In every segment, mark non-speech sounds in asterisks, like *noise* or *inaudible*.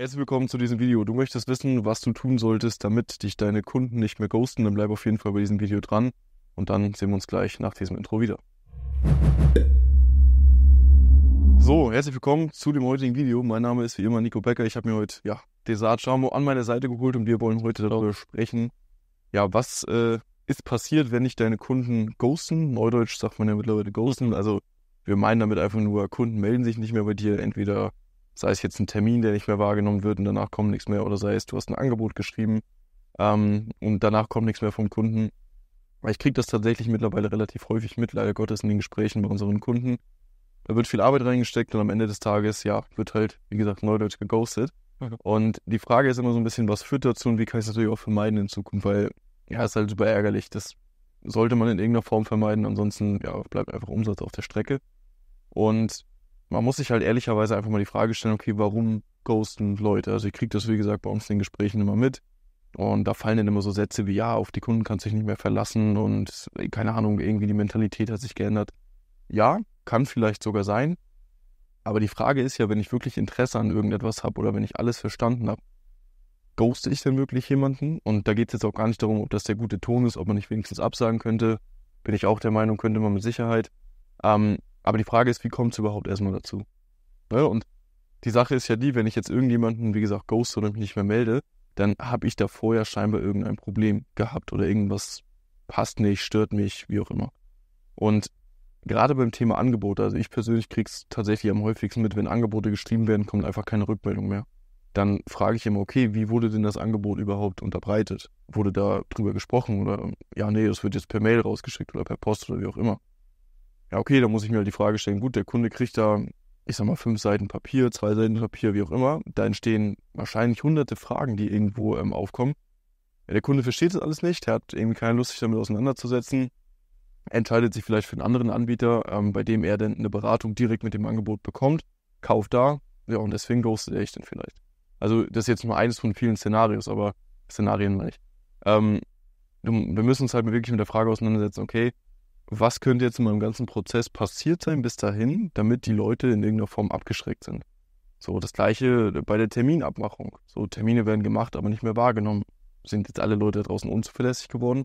Herzlich willkommen zu diesem Video. Du möchtest wissen, was du tun solltest, damit dich deine Kunden nicht mehr ghosten, dann bleib auf jeden Fall bei diesem Video dran und dann sehen wir uns gleich nach diesem Intro wieder. So, herzlich willkommen zu dem heutigen Video. Mein Name ist wie immer Nico Becker. Ich habe mir heute ja, Desart Chamo an meine Seite geholt und wir wollen heute darüber sprechen, ja, was äh, ist passiert, wenn ich deine Kunden ghosten? Neudeutsch sagt man ja mittlerweile ghosten. Also wir meinen damit einfach nur, Kunden melden sich nicht mehr bei dir, entweder sei es jetzt ein Termin, der nicht mehr wahrgenommen wird und danach kommt nichts mehr, oder sei es, du hast ein Angebot geschrieben ähm, und danach kommt nichts mehr vom Kunden. Ich kriege das tatsächlich mittlerweile relativ häufig mit, leider Gottes, in den Gesprächen bei unseren Kunden. Da wird viel Arbeit reingesteckt und am Ende des Tages, ja, wird halt, wie gesagt, neudeutsch geghostet. Okay. Mhm. Und die Frage ist immer so ein bisschen, was führt dazu und wie kann ich es natürlich auch vermeiden in Zukunft, weil ja, ist halt super ärgerlich. Das sollte man in irgendeiner Form vermeiden, ansonsten ja, bleibt einfach Umsatz auf der Strecke. Und man muss sich halt ehrlicherweise einfach mal die Frage stellen, okay, warum ghosten Leute? Also ich kriege das, wie gesagt, bei uns in den Gesprächen immer mit. Und da fallen dann immer so Sätze wie, ja, auf die Kunden kannst du dich nicht mehr verlassen und äh, keine Ahnung, irgendwie die Mentalität hat sich geändert. Ja, kann vielleicht sogar sein. Aber die Frage ist ja, wenn ich wirklich Interesse an irgendetwas habe oder wenn ich alles verstanden habe, ghoste ich denn wirklich jemanden? Und da geht es jetzt auch gar nicht darum, ob das der gute Ton ist, ob man nicht wenigstens absagen könnte. Bin ich auch der Meinung, könnte man mit Sicherheit. Ähm, aber die Frage ist, wie kommt es überhaupt erstmal dazu? Ne? Und die Sache ist ja die, wenn ich jetzt irgendjemanden, wie gesagt, ghost oder mich nicht mehr melde, dann habe ich da vorher ja scheinbar irgendein Problem gehabt oder irgendwas passt nicht, stört mich, wie auch immer. Und gerade beim Thema Angebote, also ich persönlich kriege es tatsächlich am häufigsten mit, wenn Angebote geschrieben werden, kommt einfach keine Rückmeldung mehr. Dann frage ich immer, okay, wie wurde denn das Angebot überhaupt unterbreitet? Wurde da drüber gesprochen oder ja, nee, das wird jetzt per Mail rausgeschickt oder per Post oder wie auch immer. Ja, okay, da muss ich mir halt die Frage stellen, gut, der Kunde kriegt da, ich sag mal, fünf Seiten Papier, zwei Seiten Papier, wie auch immer. Da entstehen wahrscheinlich hunderte Fragen, die irgendwo ähm, aufkommen. Ja, der Kunde versteht das alles nicht, er hat eben keine Lust, sich damit auseinanderzusetzen, entscheidet sich vielleicht für einen anderen Anbieter, ähm, bei dem er dann eine Beratung direkt mit dem Angebot bekommt, kauft da, ja, und deswegen ghostet er ich dann vielleicht. Also, das ist jetzt nur eines von vielen Szenarios, aber Szenarien meine ich. Ähm, wir müssen uns halt wirklich mit der Frage auseinandersetzen, okay, was könnte jetzt in meinem ganzen Prozess passiert sein bis dahin, damit die Leute in irgendeiner Form abgeschreckt sind. So, das gleiche äh, bei der Terminabmachung. So, Termine werden gemacht, aber nicht mehr wahrgenommen. Sind jetzt alle Leute da draußen unzuverlässig geworden?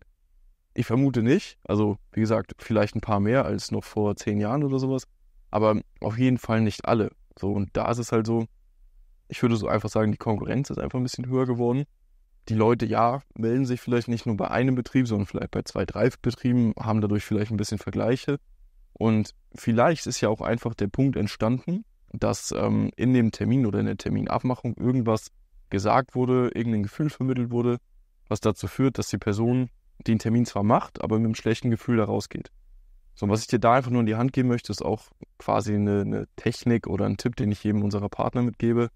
Ich vermute nicht. Also, wie gesagt, vielleicht ein paar mehr als noch vor zehn Jahren oder sowas. Aber auf jeden Fall nicht alle. So, und da ist es halt so, ich würde so einfach sagen, die Konkurrenz ist einfach ein bisschen höher geworden die Leute ja melden sich vielleicht nicht nur bei einem Betrieb, sondern vielleicht bei zwei, drei Betrieben, haben dadurch vielleicht ein bisschen Vergleiche. Und vielleicht ist ja auch einfach der Punkt entstanden, dass ähm, in dem Termin oder in der Terminabmachung irgendwas gesagt wurde, irgendein Gefühl vermittelt wurde, was dazu führt, dass die Person den Termin zwar macht, aber mit einem schlechten Gefühl da rausgeht. So, was ich dir da einfach nur in die Hand geben möchte, ist auch quasi eine, eine Technik oder ein Tipp, den ich jedem unserer Partner mitgebe.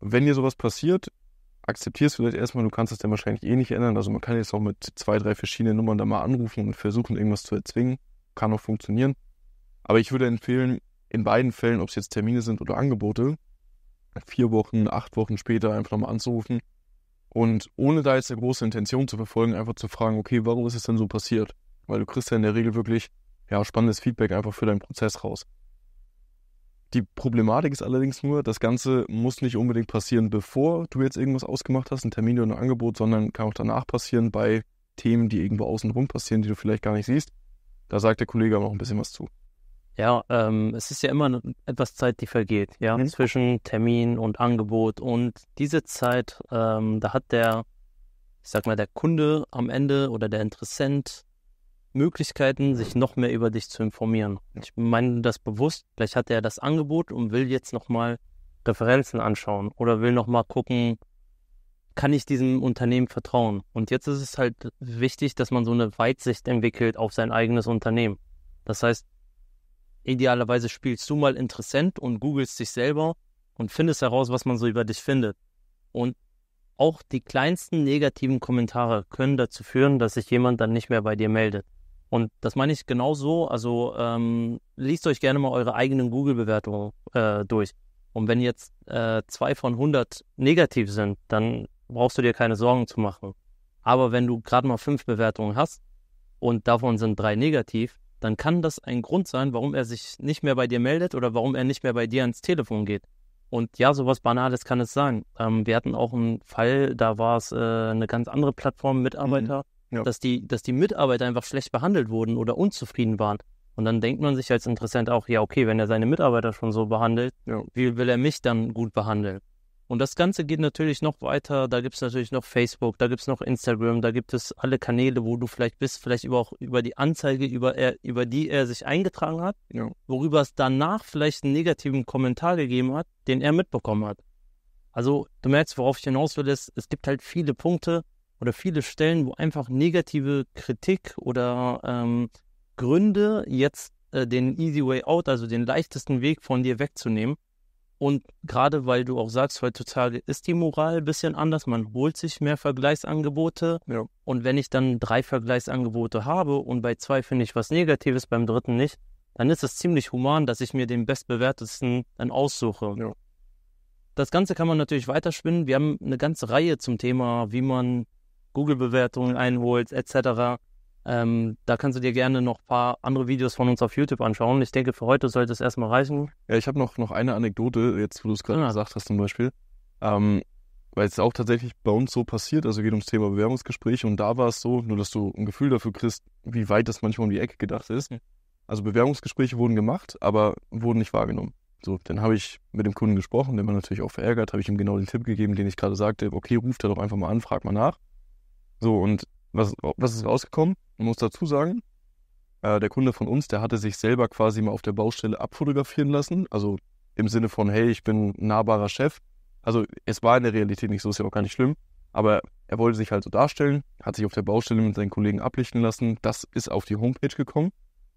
Wenn dir sowas passiert, akzeptierst es vielleicht erstmal, du kannst es dann wahrscheinlich eh nicht ändern. Also man kann jetzt auch mit zwei, drei verschiedenen Nummern da mal anrufen und versuchen, irgendwas zu erzwingen. Kann auch funktionieren. Aber ich würde empfehlen, in beiden Fällen, ob es jetzt Termine sind oder Angebote, vier Wochen, acht Wochen später einfach nochmal anzurufen und ohne da jetzt eine große Intention zu verfolgen, einfach zu fragen, okay, warum ist es denn so passiert? Weil du kriegst ja in der Regel wirklich ja, spannendes Feedback einfach für deinen Prozess raus. Die Problematik ist allerdings nur, das Ganze muss nicht unbedingt passieren, bevor du jetzt irgendwas ausgemacht hast, ein Termin oder ein Angebot, sondern kann auch danach passieren bei Themen, die irgendwo außenrum passieren, die du vielleicht gar nicht siehst. Da sagt der Kollege aber noch ein bisschen was zu. Ja, ähm, es ist ja immer etwas Zeit, die vergeht, ja, mhm. zwischen Termin und Angebot. Und diese Zeit, ähm, da hat der, ich sag mal, der Kunde am Ende oder der Interessent Möglichkeiten, sich noch mehr über dich zu informieren. Ich meine das bewusst, vielleicht hat er das Angebot und will jetzt nochmal Referenzen anschauen oder will nochmal gucken, kann ich diesem Unternehmen vertrauen? Und jetzt ist es halt wichtig, dass man so eine Weitsicht entwickelt auf sein eigenes Unternehmen. Das heißt, idealerweise spielst du mal Interessent und googelst dich selber und findest heraus, was man so über dich findet. Und auch die kleinsten negativen Kommentare können dazu führen, dass sich jemand dann nicht mehr bei dir meldet. Und das meine ich genau so. Also ähm, liest euch gerne mal eure eigenen Google-Bewertungen äh, durch. Und wenn jetzt äh, zwei von 100 negativ sind, dann brauchst du dir keine Sorgen zu machen. Aber wenn du gerade mal fünf Bewertungen hast und davon sind drei negativ, dann kann das ein Grund sein, warum er sich nicht mehr bei dir meldet oder warum er nicht mehr bei dir ans Telefon geht. Und ja, sowas Banales kann es sein. Ähm, wir hatten auch einen Fall, da war es äh, eine ganz andere Plattform, Mitarbeiter. Mhm ja. dass, die, dass die Mitarbeiter einfach schlecht behandelt wurden oder unzufrieden waren. Und dann denkt man sich als Interessent auch, ja, okay, wenn er seine Mitarbeiter schon so behandelt, ja. wie will er mich dann gut behandeln? Und das Ganze geht natürlich noch weiter. Da gibt es natürlich noch Facebook, da gibt es noch Instagram, da gibt es alle Kanäle, wo du vielleicht bist, vielleicht über auch über die Anzeige, über, er, über die er sich eingetragen hat, ja. worüber es danach vielleicht einen negativen Kommentar gegeben hat, den er mitbekommen hat. Also du merkst, worauf ich hinaus will, ist, es gibt halt viele Punkte, oder viele Stellen, wo einfach negative Kritik oder ähm, Gründe jetzt äh, den easy way out, also den leichtesten Weg von dir wegzunehmen. Und gerade weil du auch sagst, heutzutage ist die Moral ein bisschen anders, man holt sich mehr Vergleichsangebote. Ja. Und wenn ich dann drei Vergleichsangebote habe und bei zwei finde ich was Negatives, beim dritten nicht, dann ist es ziemlich human, dass ich mir den bestbewertesten dann aussuche. Ja. Das Ganze kann man natürlich weiterspinnen. Wir haben eine ganze Reihe zum Thema, wie man Google-Bewertungen einholst, etc. Ähm, da kannst du dir gerne noch ein paar andere Videos von uns auf YouTube anschauen. Ich denke, für heute sollte es erstmal reichen. Ja, ich habe noch, noch eine Anekdote, jetzt wo du es gerade ja. gesagt hast zum Beispiel. Ähm, weil es auch tatsächlich bei uns so passiert, also geht ums Thema Bewerbungsgespräche und da war es so, nur dass du ein Gefühl dafür kriegst, wie weit das manchmal um die Ecke gedacht ist. Also Bewerbungsgespräche wurden gemacht, aber wurden nicht wahrgenommen. So, dann habe ich mit dem Kunden gesprochen, der war natürlich auch verärgert, habe ich ihm genau den Tipp gegeben, den ich gerade sagte, okay, ruft er doch einfach mal an, frag mal nach. So, und was, was ist rausgekommen? Man muss dazu sagen, äh, der Kunde von uns, der hatte sich selber quasi mal auf der Baustelle abfotografieren lassen. Also im Sinne von, hey, ich bin nahbarer Chef. Also es war in der Realität nicht so, ist ja auch gar nicht schlimm. Aber er wollte sich halt so darstellen, hat sich auf der Baustelle mit seinen Kollegen ablichten lassen. Das ist auf die Homepage gekommen.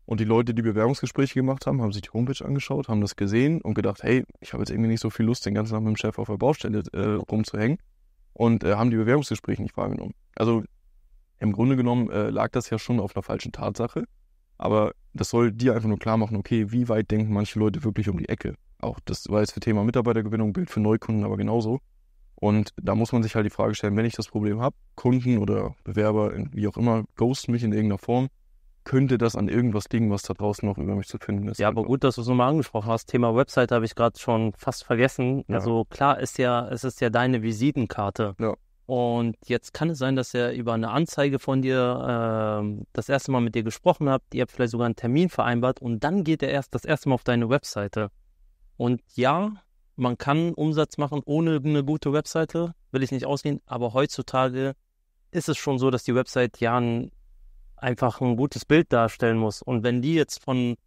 Und die Leute, die Bewerbungsgespräche gemacht haben, haben sich die Homepage angeschaut, haben das gesehen und gedacht, hey, ich habe jetzt irgendwie nicht so viel Lust, den ganzen Tag mit dem Chef auf der Baustelle äh, rumzuhängen. Und äh, haben die Bewerbungsgespräche nicht wahrgenommen. Also im Grunde genommen äh, lag das ja schon auf einer falschen Tatsache. Aber das soll dir einfach nur klar machen, okay, wie weit denken manche Leute wirklich um die Ecke? Auch das war jetzt für Thema Mitarbeitergewinnung, Bild für Neukunden, aber genauso. Und da muss man sich halt die Frage stellen, wenn ich das Problem habe, Kunden oder Bewerber, wie auch immer, ghosten mich in irgendeiner Form, könnte das an irgendwas liegen, was da draußen noch über mich zu finden ist. Ja, aber gut, dass du es nochmal angesprochen hast. Thema Website habe ich gerade schon fast vergessen. Ja. Also klar ist ja, es ist ja deine Visitenkarte. Ja. Und jetzt kann es sein, dass er über eine Anzeige von dir äh, das erste Mal mit dir gesprochen hat. Ihr habt vielleicht sogar einen Termin vereinbart und dann geht er erst das erste Mal auf deine Webseite. Und ja, man kann Umsatz machen ohne eine gute Webseite, will ich nicht ausgehen, aber heutzutage ist es schon so, dass die Website ja ein, einfach ein gutes Bild darstellen muss. Und wenn die jetzt von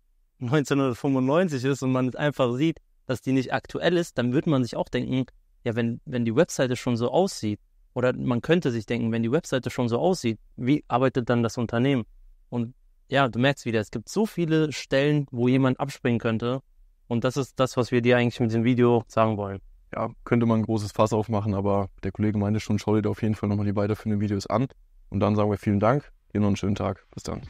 1995 *laughs* ist und man es einfach sieht, dass die nicht aktuell ist, dann würde man sich auch denken, ja, wenn, wenn die Webseite schon so aussieht, oder man könnte sich denken, wenn die Webseite schon so aussieht, wie arbeitet dann das Unternehmen? Und ja, du merkst wieder, es gibt so viele Stellen, wo jemand abspringen könnte. Und das ist das, was wir dir eigentlich mit dem Video sagen wollen. Ja, könnte man ein großes Fass aufmachen, aber der Kollege meinte schon, schau dir auf jeden Fall nochmal die weiterführenden Videos an. Und dann sagen wir vielen Dank, dir noch einen schönen Tag. Bis dann.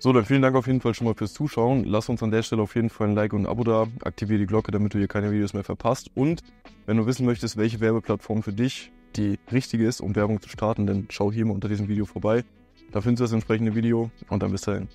So, dann vielen Dank auf jeden Fall schon mal fürs Zuschauen. Lass uns an der Stelle auf jeden Fall ein Like und ein Abo da. Aktiviere die Glocke, damit du hier keine Videos mehr verpasst. Und wenn du wissen möchtest, welche Werbeplattform für dich die richtige ist, um Werbung zu starten, dann schau hier mal unter diesem Video vorbei. Da findest du das entsprechende Video und dann bis dahin.